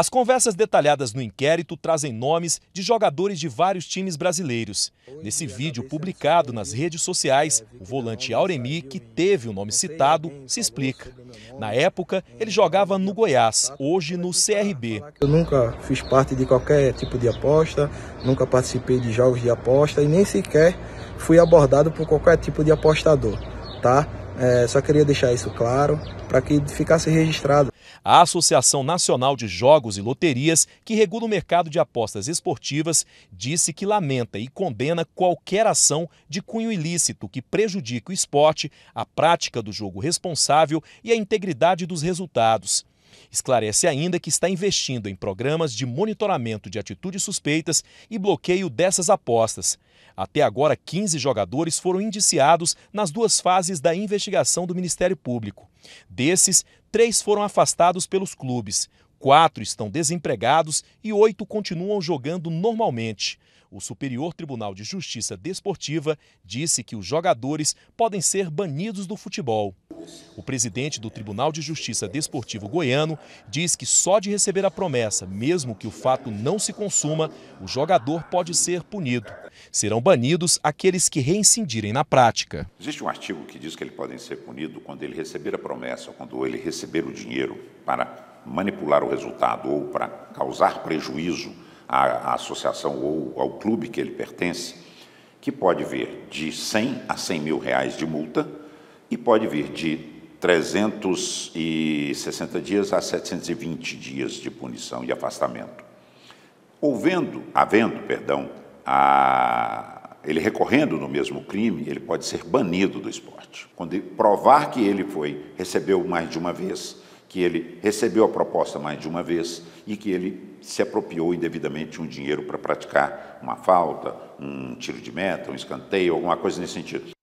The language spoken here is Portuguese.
As conversas detalhadas no inquérito trazem nomes de jogadores de vários times brasileiros. Nesse vídeo publicado nas redes sociais, o volante Auremi, que teve o nome citado, se explica. Na época, ele jogava no Goiás, hoje no CRB. Eu nunca fiz parte de qualquer tipo de aposta, nunca participei de jogos de aposta e nem sequer fui abordado por qualquer tipo de apostador, tá? É, só queria deixar isso claro para que ficasse registrado a Associação Nacional de Jogos e Loterias, que regula o mercado de apostas esportivas, disse que lamenta e condena qualquer ação de cunho ilícito que prejudique o esporte, a prática do jogo responsável e a integridade dos resultados. Esclarece ainda que está investindo em programas de monitoramento de atitudes suspeitas e bloqueio dessas apostas. Até agora, 15 jogadores foram indiciados nas duas fases da investigação do Ministério Público. Desses, três foram afastados pelos clubes, quatro estão desempregados e oito continuam jogando normalmente. O Superior Tribunal de Justiça Desportiva disse que os jogadores podem ser banidos do futebol. O presidente do Tribunal de Justiça Desportivo Goiano diz que só de receber a promessa, mesmo que o fato não se consuma, o jogador pode ser punido. Serão banidos aqueles que reincindirem na prática. Existe um artigo que diz que ele pode ser punido quando ele receber a promessa, quando ele receber o dinheiro para manipular o resultado ou para causar prejuízo à associação ou ao clube que ele pertence, que pode vir de 100 a 100 mil reais de multa e pode vir de 360 dias a 720 dias de punição e afastamento. Houvendo, havendo, perdão, a, ele recorrendo no mesmo crime, ele pode ser banido do esporte. Quando provar que ele foi, recebeu mais de uma vez, que ele recebeu a proposta mais de uma vez e que ele se apropriou indevidamente um dinheiro para praticar uma falta, um tiro de meta, um escanteio, alguma coisa nesse sentido.